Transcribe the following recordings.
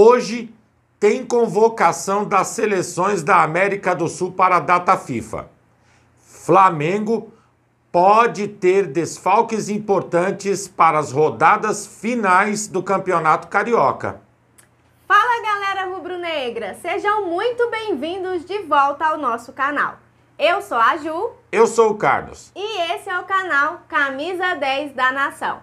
Hoje tem convocação das seleções da América do Sul para a data FIFA. Flamengo pode ter desfalques importantes para as rodadas finais do Campeonato Carioca. Fala galera rubro-negra, sejam muito bem-vindos de volta ao nosso canal. Eu sou a Ju. Eu sou o Carlos. E esse é o canal Camisa 10 da Nação.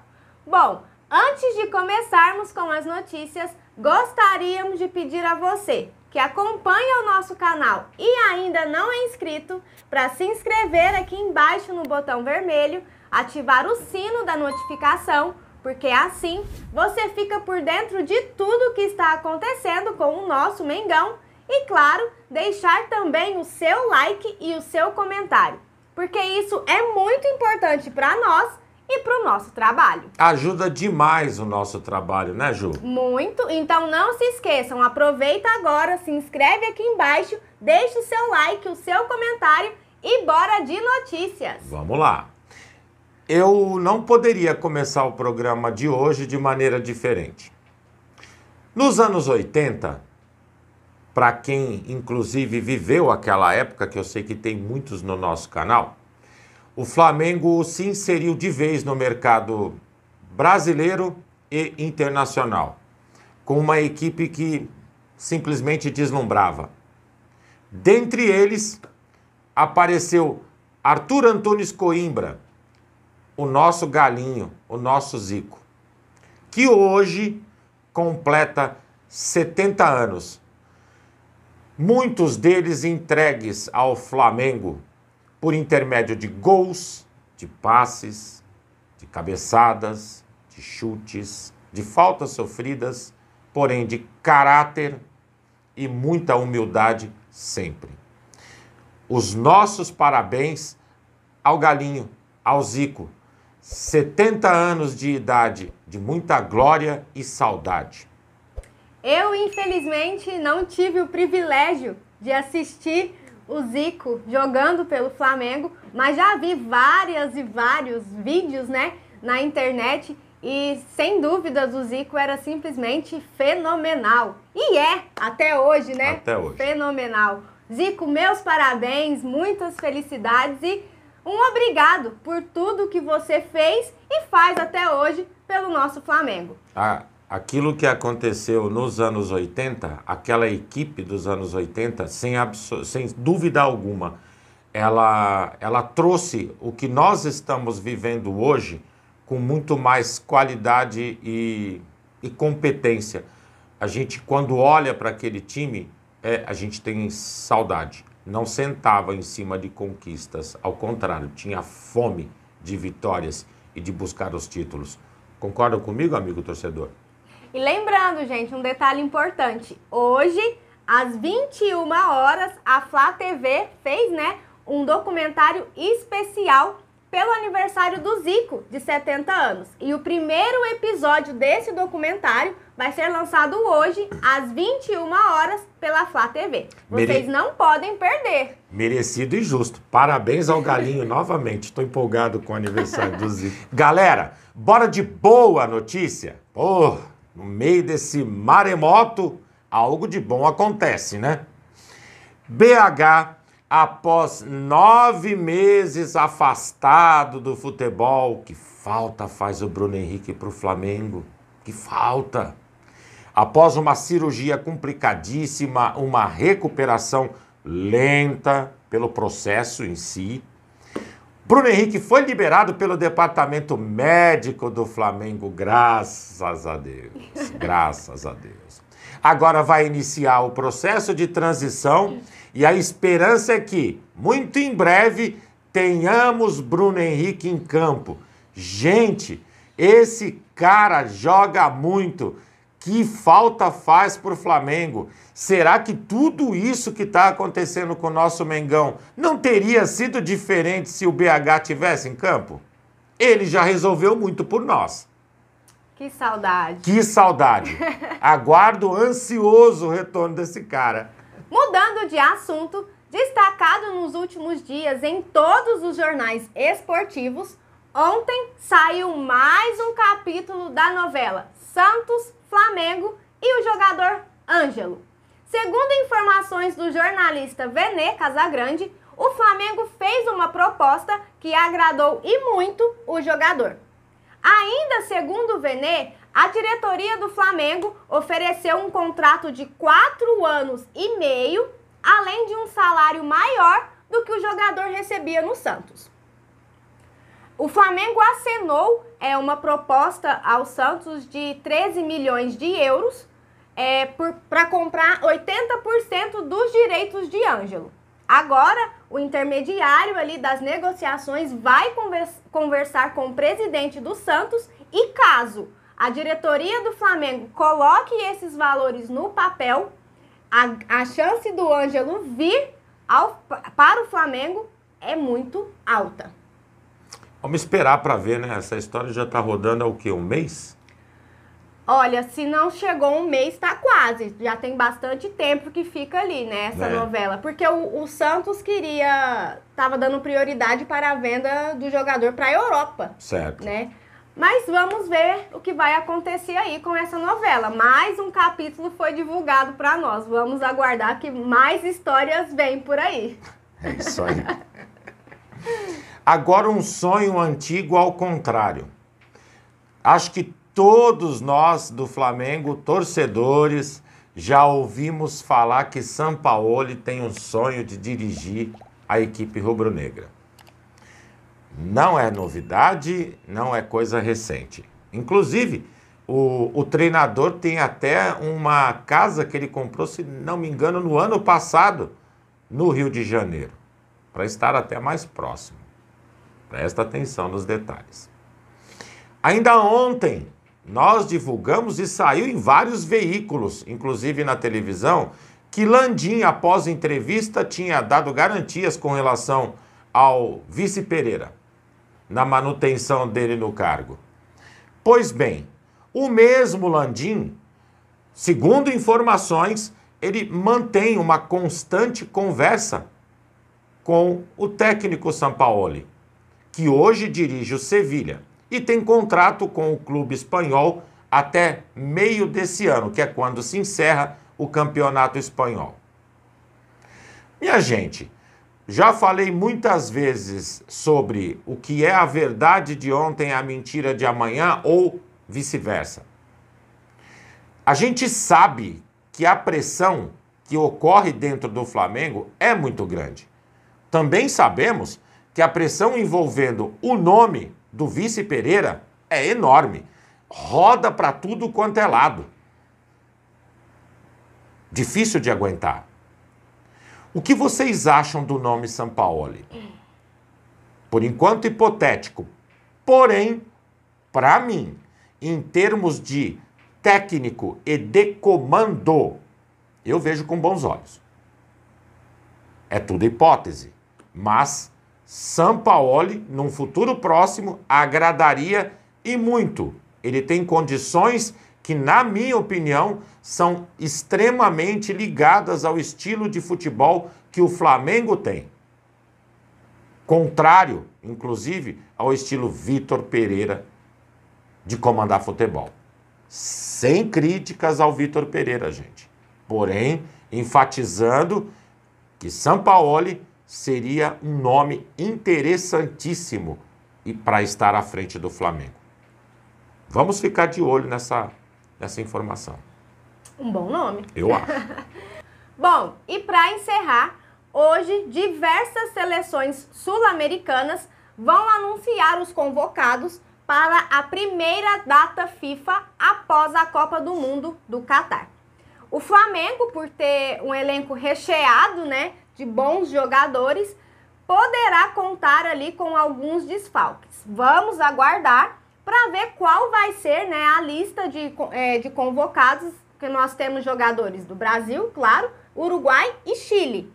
Bom, antes de começarmos com as notícias, Gostaríamos de pedir a você que acompanha o nosso canal e ainda não é inscrito para se inscrever aqui embaixo no botão vermelho, ativar o sino da notificação, porque assim você fica por dentro de tudo que está acontecendo com o nosso Mengão e, claro, deixar também o seu like e o seu comentário, porque isso é muito importante para nós e para o nosso trabalho. Ajuda demais o nosso trabalho, né, Ju? Muito. Então não se esqueçam, aproveita agora, se inscreve aqui embaixo, deixe o seu like, o seu comentário e bora de notícias. Vamos lá. Eu não poderia começar o programa de hoje de maneira diferente. Nos anos 80, para quem inclusive viveu aquela época, que eu sei que tem muitos no nosso canal, o Flamengo se inseriu de vez no mercado brasileiro e internacional, com uma equipe que simplesmente deslumbrava. Dentre eles, apareceu Arthur Antunes Coimbra, o nosso galinho, o nosso Zico, que hoje completa 70 anos. Muitos deles entregues ao Flamengo por intermédio de gols, de passes, de cabeçadas, de chutes, de faltas sofridas, porém de caráter e muita humildade sempre. Os nossos parabéns ao Galinho, ao Zico. 70 anos de idade, de muita glória e saudade. Eu, infelizmente, não tive o privilégio de assistir o Zico jogando pelo Flamengo, mas já vi várias e vários vídeos, né, na internet e sem dúvidas o Zico era simplesmente fenomenal. E é até hoje, né? Até hoje. Fenomenal. Zico, meus parabéns, muitas felicidades e um obrigado por tudo que você fez e faz até hoje pelo nosso Flamengo. Ah, aquilo que aconteceu nos anos 80, aquela equipe dos anos 80, sem, sem dúvida alguma, ela, ela trouxe o que nós estamos vivendo hoje com muito mais qualidade e, e competência. A gente, quando olha para aquele time, é, a gente tem saudade. Não sentava em cima de conquistas, ao contrário, tinha fome de vitórias e de buscar os títulos. Concorda comigo, amigo torcedor? E lembrando, gente, um detalhe importante. Hoje, às 21 horas, a Flá TV fez, né, um documentário especial pelo aniversário do Zico, de 70 anos. E o primeiro episódio desse documentário vai ser lançado hoje, às 21 horas, pela Flá TV. Vocês não podem perder. Merecido e justo. Parabéns ao Galinho novamente. Estou empolgado com o aniversário do Zico. Galera, bora de boa notícia? Porra! Oh no meio desse maremoto, algo de bom acontece, né? BH, após nove meses afastado do futebol, que falta faz o Bruno Henrique para o Flamengo? Que falta! Após uma cirurgia complicadíssima, uma recuperação lenta pelo processo em si, Bruno Henrique foi liberado pelo departamento médico do Flamengo, graças a Deus. Graças a Deus. Agora vai iniciar o processo de transição e a esperança é que, muito em breve, tenhamos Bruno Henrique em campo. Gente, esse cara joga muito. Que falta faz para o Flamengo? Será que tudo isso que está acontecendo com o nosso Mengão não teria sido diferente se o BH tivesse em campo? Ele já resolveu muito por nós. Que saudade. Que saudade. Aguardo ansioso o retorno desse cara. Mudando de assunto, destacado nos últimos dias em todos os jornais esportivos, ontem saiu mais um capítulo da novela Santos Flamengo e o jogador Ângelo. Segundo informações do jornalista Venê Casagrande, o Flamengo fez uma proposta que agradou e muito o jogador. Ainda segundo Venê, a diretoria do Flamengo ofereceu um contrato de 4 anos e meio, além de um salário maior do que o jogador recebia no Santos. O Flamengo acenou é, uma proposta ao Santos de 13 milhões de euros é, para comprar 80% dos direitos de Ângelo. Agora, o intermediário ali das negociações vai conversar com o presidente do Santos e caso a diretoria do Flamengo coloque esses valores no papel, a, a chance do Ângelo vir ao, para o Flamengo é muito alta. Vamos esperar para ver, né? Essa história já está rodando há o quê? Um mês? Olha, se não chegou um mês, tá quase. Já tem bastante tempo que fica ali, né, essa é. novela. Porque o, o, Santos queria. tava dando prioridade para a venda do jogador para a Europa. Certo. Né? Mas vamos ver o que vai acontecer aí com essa novela. Mais um capítulo foi divulgado para nós. Vamos aguardar que mais histórias vêm por aí. É isso aí. Agora, um sonho antigo ao contrário. Acho que todos nós do Flamengo, torcedores, já ouvimos falar que Sampaoli tem um sonho de dirigir a equipe rubro-negra. Não é novidade, não é coisa recente. Inclusive, o, o, treinador tem até uma casa que ele comprou, se não me engano, no ano passado, no Rio de Janeiro, para estar até mais próximo. Presta atenção nos detalhes. Ainda ontem, nós divulgamos e saiu em vários veículos, inclusive na televisão, que Landim, após entrevista, tinha dado garantias com relação ao vice Pereira na manutenção dele no cargo. Pois bem, o mesmo Landim, segundo informações, ele mantém uma constante conversa com o técnico Sampaoli que hoje dirige o Sevilha e tem contrato com o clube espanhol até meio desse ano, que é quando se encerra o campeonato espanhol. Minha gente, já falei muitas vezes sobre o que é a verdade de ontem, a mentira de amanhã ou vice-versa. A gente sabe que a pressão que ocorre dentro do Flamengo é muito grande. Também sabemos que a pressão envolvendo o nome do vice Pereira é enorme. Roda para tudo quanto é lado. Difícil de aguentar. O que vocês acham do nome Sampaoli? Por enquanto hipotético. Porém, para mim, em termos de técnico e de comando, eu vejo com bons olhos. É tudo hipótese, mas Sampaoli, num futuro próximo, agradaria e muito. Ele tem condições que, na minha opinião, são extremamente ligadas ao estilo de futebol que o Flamengo tem. Contrário, inclusive, ao estilo Vitor Pereira de comandar futebol. Sem críticas ao Vitor Pereira, gente. Porém, enfatizando que Sampaoli seria um nome interessantíssimo e para estar à frente do Flamengo. Vamos ficar de olho nessa, nessa informação. Um bom nome. Eu acho. bom, e para encerrar, hoje diversas seleções sul-americanas vão anunciar os convocados para a primeira data FIFA após a Copa do Mundo do Catar. O Flamengo, por ter um elenco recheado, né, de bons jogadores, poderá contar ali com alguns desfalques. Vamos aguardar para ver qual vai ser né, a lista de, é, de convocados, que nós temos jogadores do Brasil, claro, Uruguai e Chile.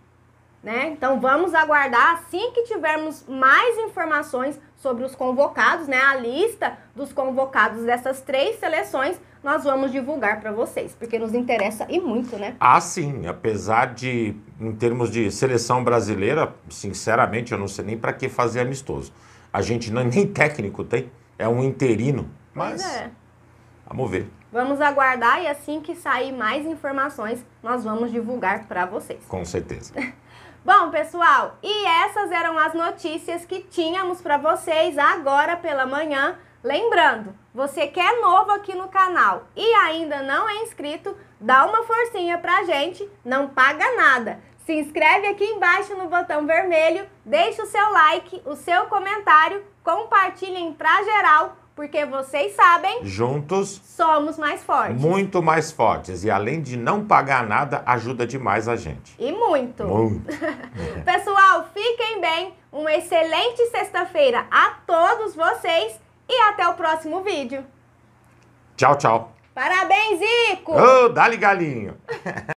Né? Então vamos aguardar assim que tivermos mais informações sobre os convocados, né? A lista dos convocados dessas três seleções nós vamos divulgar para vocês, porque nos interessa e muito, né? Ah, sim, apesar de em termos de seleção brasileira, sinceramente, eu não sei nem para que fazer amistoso. A gente não, é nem técnico tem, é um interino, mas é. vamos ver. Vamos aguardar e assim que sair mais informações, nós vamos divulgar para vocês. Com certeza. Bom, pessoal, e essas eram as notícias que tínhamos para vocês agora pela manhã. Lembrando, você que é novo aqui no canal e ainda não é inscrito, dá uma forcinha pra gente, não paga nada. Se inscreve aqui embaixo no botão vermelho, deixa o seu like, o seu comentário, compartilhem pra geral porque vocês sabem. Juntos. Somos mais fortes. Muito mais fortes. E além de não pagar nada, ajuda demais a gente. E muito. Muito. Pessoal, fiquem bem. Uma excelente sexta-feira a todos vocês. E até o próximo vídeo. Tchau, tchau. Parabéns, Ico! Ô, oh, dá-lhe galinho!